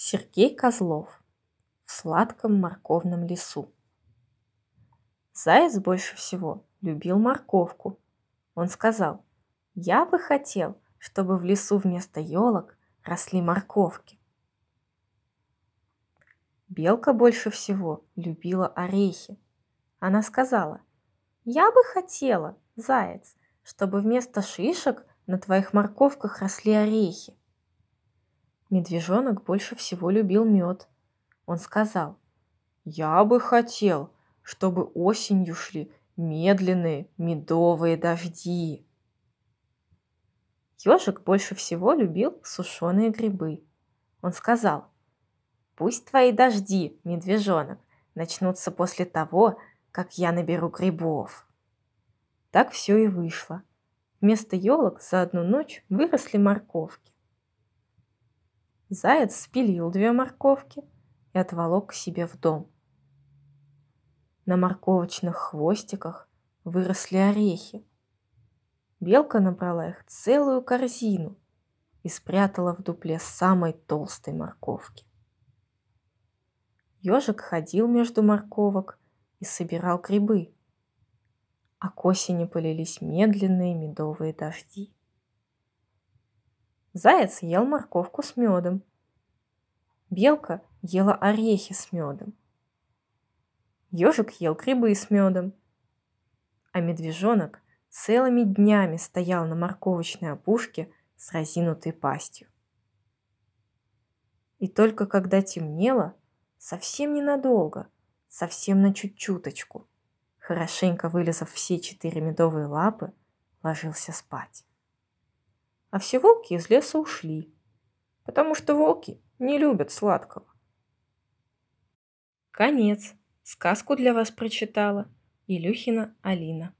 Сергей Козлов в сладком морковном лесу. Заяц больше всего любил морковку. Он сказал, я бы хотел, чтобы в лесу вместо елок росли морковки. Белка больше всего любила орехи. Она сказала, я бы хотела, заяц, чтобы вместо шишек на твоих морковках росли орехи. Медвежонок больше всего любил мед. Он сказал, «Я бы хотел, чтобы осенью шли медленные медовые дожди». Ёжик больше всего любил сушеные грибы. Он сказал, «Пусть твои дожди, медвежонок, начнутся после того, как я наберу грибов». Так все и вышло. Вместо елок за одну ночь выросли морковки. Заяц спилил две морковки и отволок к себе в дом. На морковочных хвостиках выросли орехи. Белка набрала их целую корзину и спрятала в дупле самой толстой морковки. Ежик ходил между морковок и собирал грибы. А к осени полились медленные медовые дожди. Заяц ел морковку с медом. Белка ела орехи с медом. Ежик ел грибы с медом. А медвежонок целыми днями стоял на морковочной опушке с разинутой пастью. И только когда темнело, совсем ненадолго, совсем на чуть-чуточку, хорошенько вылезав все четыре медовые лапы, ложился спать а все волки из леса ушли, потому что волки не любят сладкого. Конец. Сказку для вас прочитала Илюхина Алина.